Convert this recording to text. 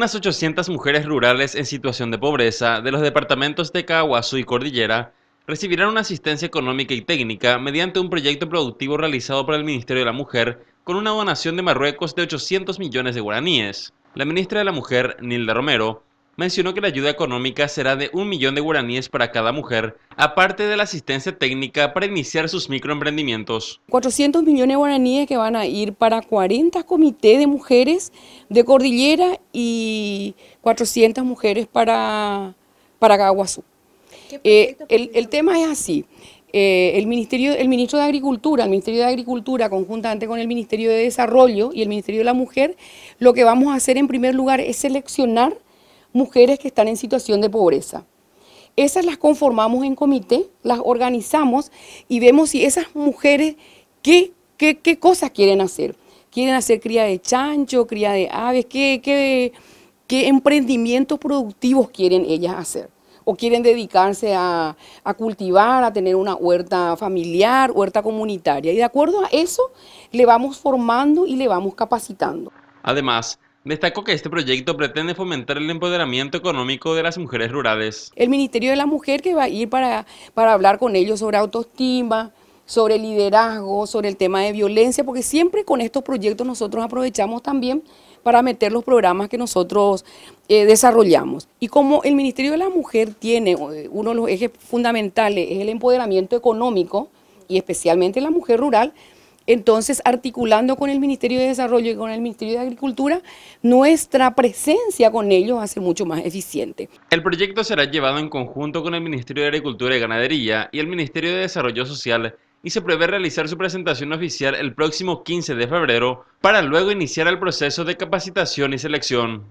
unas 800 mujeres rurales en situación de pobreza de los departamentos de Caguazú y Cordillera recibirán una asistencia económica y técnica mediante un proyecto productivo realizado por el Ministerio de la Mujer con una donación de Marruecos de 800 millones de guaraníes. La ministra de la Mujer, Nilda Romero, mencionó que la ayuda económica será de un millón de guaraníes para cada mujer, aparte de la asistencia técnica para iniciar sus microemprendimientos. 400 millones de guaraníes que van a ir para 40 comités de mujeres de Cordillera y 400 mujeres para, para Caguazú. Eh, el, tema es así. Eh, el, ministerio, el ministro de Agricultura, el Ministerio de Agricultura, conjuntamente con el Ministerio de Desarrollo y el Ministerio de la Mujer, lo que vamos a hacer en primer lugar es seleccionar mujeres que están en situación de pobreza. Esas las conformamos en comité, las organizamos y vemos si esas mujeres qué, qué, cosas quieren hacer. Quieren hacer cría de chancho, cría de aves, qué, qué, emprendimientos productivos quieren ellas hacer o quieren dedicarse a, a, cultivar, a tener una huerta familiar, huerta comunitaria. Y de acuerdo a eso, le vamos formando y le vamos capacitando. Además, Destacó que este proyecto pretende fomentar el empoderamiento económico de las mujeres rurales. El Ministerio de la Mujer que va a ir para, para hablar con ellos sobre autoestima, sobre liderazgo, sobre el tema de violencia, porque siempre con estos proyectos nosotros aprovechamos también para meter los programas que nosotros eh, desarrollamos. Y como el Ministerio de la Mujer tiene eh, uno de los ejes fundamentales, es el empoderamiento económico, y especialmente la mujer rural, entonces, articulando con el Ministerio de Desarrollo y con el Ministerio de Agricultura, nuestra presencia con ellos hace mucho más eficiente. El proyecto será llevado en conjunto con el Ministerio de Agricultura y Ganadería y el Ministerio de Desarrollo Social y se prevé realizar su presentación oficial el próximo 15 de febrero para luego iniciar el proceso de capacitación y selección.